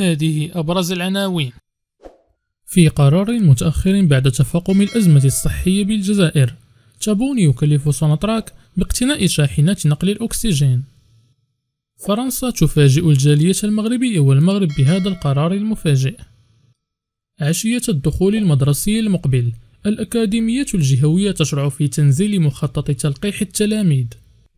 هذه أبرز العناوين في قرار متأخر بعد تفاقم الأزمة الصحية بالجزائر تابون يكلف سونتراك باقتناء شاحنات نقل الأكسجين فرنسا تفاجئ الجالية المغربية والمغرب بهذا القرار المفاجئ عشية الدخول المدرسي المقبل الأكاديمية الجهوية تشرع في تنزيل مخطط تلقيح التلاميذ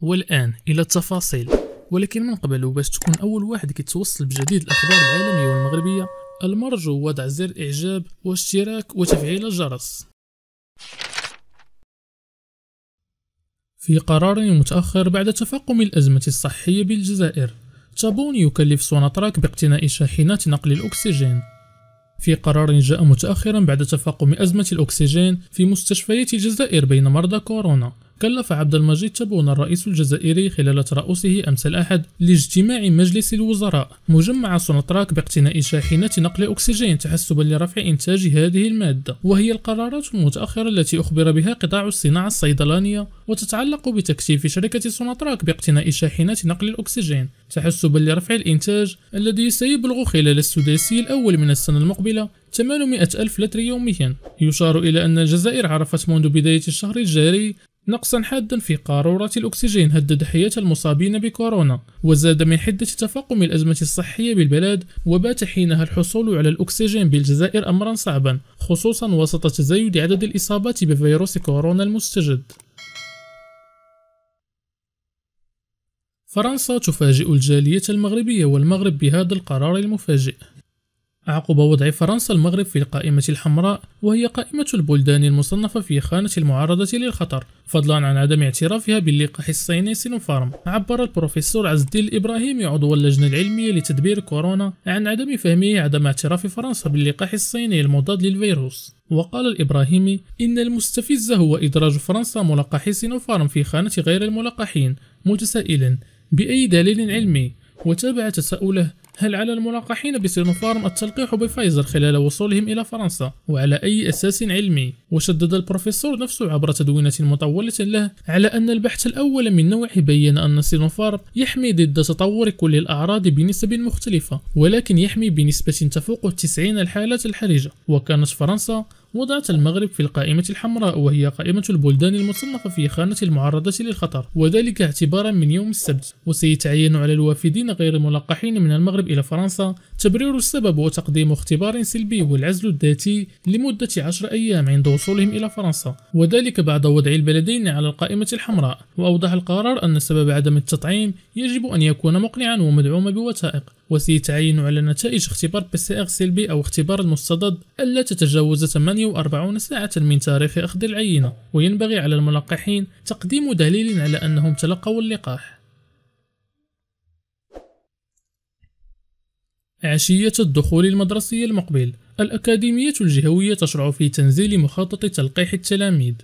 والآن إلى التفاصيل ولكن من قبل وباش تكون أول واحد كيتوصل بجديد الأخبار العالمية والمغربية المرجو وضع زر إعجاب واشتراك وتفعيل الجرس في قرار متأخر بعد تفاقم الأزمة الصحية بالجزائر تابون يكلف سوناطراك باقتناء شاحنات نقل الأكسجين في قرار جاء متأخرا بعد تفاقم أزمة الأكسجين في مستشفيات الجزائر بين مرضى كورونا كلف عبد المجيد تبون الرئيس الجزائري خلال ترأسه أمس الأحد لاجتماع مجلس الوزراء مجمع سونطراك باقتناء شاحنة نقل أكسجين تحسبا لرفع إنتاج هذه المادة وهي القرارات المتأخرة التي أخبر بها قطاع الصناعة الصيدلانية وتتعلق بتكثيف شركة سونطراك باقتناء شاحنة نقل الأكسجين تحسبا لرفع الإنتاج الذي سيبلغ خلال السداسي الأول من السنة المقبلة 800 ألف لتر يوميا يشار إلى أن الجزائر عرفت منذ بداية الشهر الجاري نقصا حادا في قارورة الأكسجين هدد حياة المصابين بكورونا وزاد من حدة تفاقم الأزمة الصحية بالبلاد وبات حينها الحصول على الأكسجين بالجزائر أمرا صعبا خصوصا وسط تزايد عدد الإصابات بفيروس كورونا المستجد فرنسا تفاجئ الجالية المغربية والمغرب بهذا القرار المفاجئ عقب وضع فرنسا المغرب في القائمة الحمراء وهي قائمة البلدان المصنفة في خانة المعارضة للخطر فضلا عن عدم اعترافها باللقاح الصيني سينوفارم عبر البروفيسور عز الدين الإبراهيمي عضو اللجنة العلمية لتدبير كورونا عن عدم فهمه عدم اعتراف فرنسا باللقاح الصيني المضاد للفيروس وقال الإبراهيمي إن المستفز هو إدراج فرنسا ملقحي سينوفارم في خانة غير الملقحين متسائلا بأي دليل علمي وتابع تساؤله هل على الملقحين بسينوفارم التلقيح بفايزر خلال وصولهم إلى فرنسا وعلى أي أساس علمي وشدد البروفيسور نفسه عبر تدوينة مطولة له على أن البحث الأول من نوعه بين أن سينوفارم يحمي ضد تطور كل الأعراض بنسب مختلفة ولكن يحمي بنسبة تفوق 90 الحالات الحرجة وكانت فرنسا وضعت المغرب في القائمة الحمراء وهي قائمة البلدان المصنفة في خانة المعرضة للخطر وذلك اعتبارا من يوم السبت وسيتعين على الوافدين غير الملقحين من المغرب المغرب إلى فرنسا تبرير السبب وتقديم اختبار سلبي والعزل الذاتي لمدة 10 أيام عند وصولهم إلى فرنسا وذلك بعد وضع البلدين على القائمة الحمراء وأوضح القرار أن سبب عدم التطعيم يجب أن يكون مقنعا ومدعوما بوثائق وسيتعين على نتائج اختبار PCR سلبي او اختبار المستضد الا تتجاوز 48 ساعة من تاريخ اخذ العينة وينبغي على الملقحين تقديم دليل على انهم تلقوا اللقاح عشية الدخول المدرسي المقبل الأكاديمية الجهوية تشرع في تنزيل مخطط تلقيح التلاميذ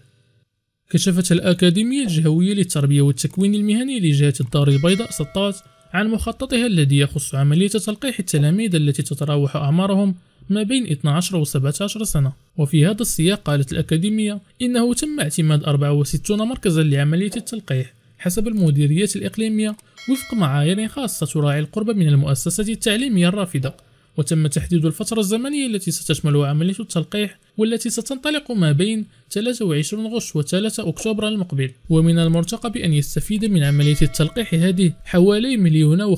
كشفت الأكاديمية الجهوية للتربية والتكوين المهني لجهة الدار البيضاء سطات عن مخططها الذي يخص عملية تلقيح التلاميذ التي تتراوح أعمارهم ما بين 12 و 17 سنة وفي هذا السياق قالت الأكاديمية إنه تم اعتماد 64 مركزا لعملية التلقيح حسب المديريات الإقليمية وفق معايير خاصة تراعي القرب من المؤسسة التعليمية الرافدة وتم تحديد الفترة الزمنية التي ستشمل عملية التلقيح والتي ستنطلق ما بين 23 غشت و3 أكتوبر المقبل ومن المرتقب أن يستفيد من عملية التلقيح هذه حوالي مليون و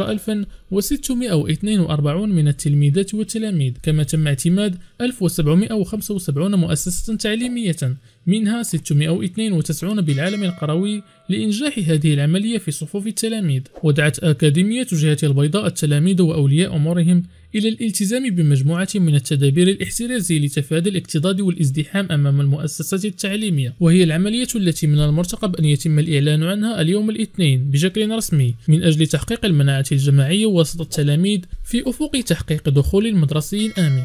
ألفا و642 من التلميذات والتلاميذ كما تم اعتماد 1775 مؤسسة تعليمية منها 692 بالعالم القروي لإنجاح هذه العملية في صفوف التلاميذ ودعت أكاديمية جهة البيضاء التلاميذ وأولياء أمورهم إلى الالتزام بمجموعة من التدابير الاحترازية لتفادي الاكتضاد والازدحام الإقحام أمام المؤسسات التعليمية وهي العملية التي من المرتقب أن يتم الإعلان عنها اليوم الاثنين بشكل رسمي من أجل تحقيق المناعة الجماعية وسط التلاميذ في أفق تحقيق دخول المدرسي آمن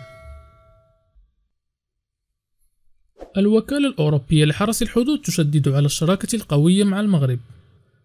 الوكالة الأوروبية لحرس الحدود تشدد على الشراكة القوية مع المغرب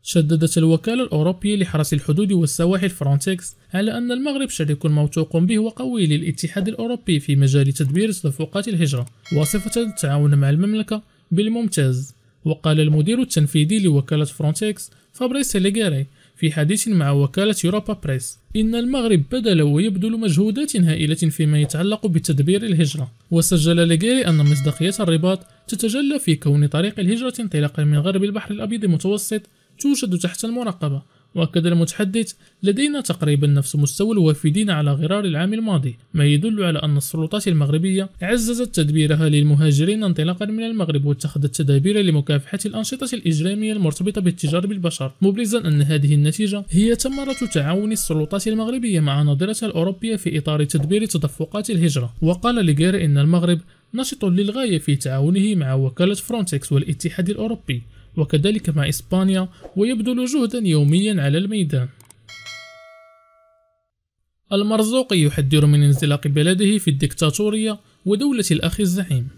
شددت الوكالة الأوروبية لحرس الحدود والسواحل فرونتكس على أن المغرب شريك موثوق به وقوي للاتحاد الأوروبي في مجال تدبير صفقات الهجرة وصفة التعاون مع المملكة بالممتاز وقال المدير التنفيذي لوكالة فرونتكس فابريس ليغيري في حديث مع وكالة يوروبا بريس إن المغرب بذل ويبذل مجهودات هائلة فيما يتعلق بتدبير الهجرة وسجل ليغيري أن مصداقية الرباط تتجلى في كون طريق الهجرة انطلاقا من غرب البحر الأبيض المتوسط توجد تحت المراقبة وأكد المتحدث لدينا تقريبا نفس مستوى الوافدين على غرار العام الماضي ما يدل على أن السلطات المغربية عززت تدبيرها للمهاجرين انطلاقا من المغرب واتخذت تدابير لمكافحة الأنشطة الإجرامية المرتبطة بالتجار بالبشر مبرزا أن هذه النتيجة هي ثمرة تعاون السلطات المغربية مع نظرتها الأوروبية في إطار تدبير تدفقات الهجرة وقال لغير أن المغرب نشط للغاية في تعاونه مع وكالة فرونتكس والاتحاد الأوروبي وكذلك مع إسبانيا ويبذل جهدا يوميا على الميدان المرزوقي يحذر من انزلاق بلده في الدكتاتورية ودولة الأخ الزعيم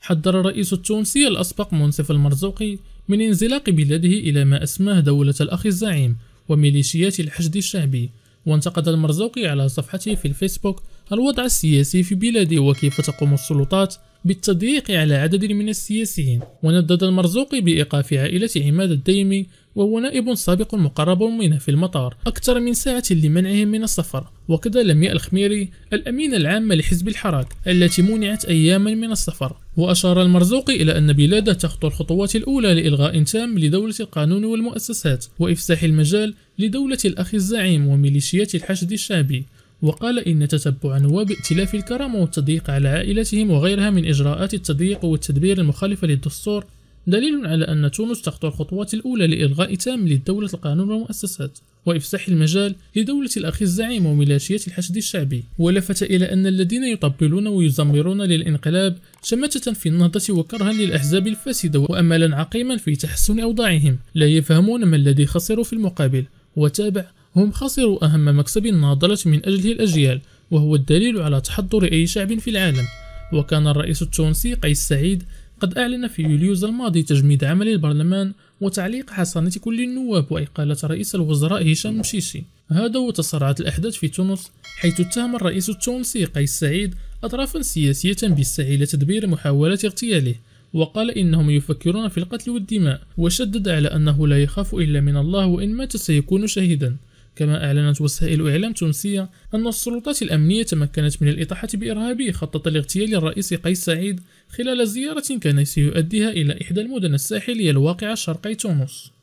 حذر الرئيس التونسي الأسبق منصف المرزوقي من انزلاق بلاده إلى ما أسماه دولة الأخ الزعيم وميليشيات الحشد الشعبي وانتقد المرزوقي على صفحته في الفيسبوك الوضع السياسي في بلاده وكيف تقوم السلطات بالتضييق على عدد من السياسيين وندد المرزوقي بإيقاف عائلة عماد الديمي وهو نائب سابق مقرب منه في المطار أكثر من ساعة لمنعه من السفر وكذا لمياء الخميري الأمين العام لحزب الحراك التي منعت أياما من السفر وأشار المرزوقي إلى أن بلاده تخطو الخطوات الأولى لإلغاء تام لدولة القانون والمؤسسات وإفساح المجال لدولة الأخ الزعيم وميليشيات الحشد الشعبي وقال إن تتبع نواب ائتلاف الكرامة والتضييق على عائلتهم وغيرها من إجراءات التضييق والتدبير المخالفة للدستور دليل على أن تونس تخطو الخطوات الأولى لإلغاء تام للدولة القانون والمؤسسات وإفساح المجال لدولة الأخ الزعيم وميليشيات الحشد الشعبي ولفت إلى أن الذين يطبلون ويزمرون للإنقلاب شمتة في النهضة وكرها للأحزاب الفاسدة وأملا عقيما في تحسن أوضاعهم لا يفهمون ما الذي خسروا في المقابل وتابع هم خسروا أهم مكسب ناضلت من أجله الأجيال وهو الدليل على تحضر أي شعب في العالم وكان الرئيس التونسي قيس سعيد قد أعلن في يوليوز الماضي تجميد عمل البرلمان وتعليق حصانة كل النواب وإقالة رئيس الوزراء هشام مشيشي هذا وتسارعت الأحداث في تونس حيث اتهم الرئيس التونسي قيس سعيد أطرافا سياسية بالسعي لتدبير محاولة اغتياله وقال إنهم يفكرون في القتل والدماء وشدد على أنه لا يخاف إلا من الله وإن مات سيكون شهيدا كما أعلنت وسائل إعلام تونسية أن السلطات الأمنية تمكنت من الإطاحة بإرهابي خطط لاغتيال الرئيس قيس سعيد خلال زيارة كان سيؤديها إلى إحدى المدن الساحلية الواقعة شرقي تونس